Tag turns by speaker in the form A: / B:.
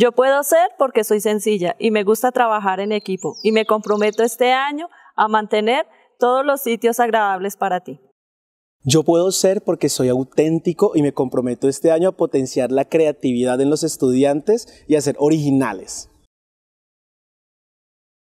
A: Yo puedo ser porque soy sencilla y me gusta trabajar en equipo y me comprometo este año a mantener todos los sitios agradables para ti.
B: Yo puedo ser porque soy auténtico y me comprometo este año a potenciar la creatividad en los estudiantes y a ser originales.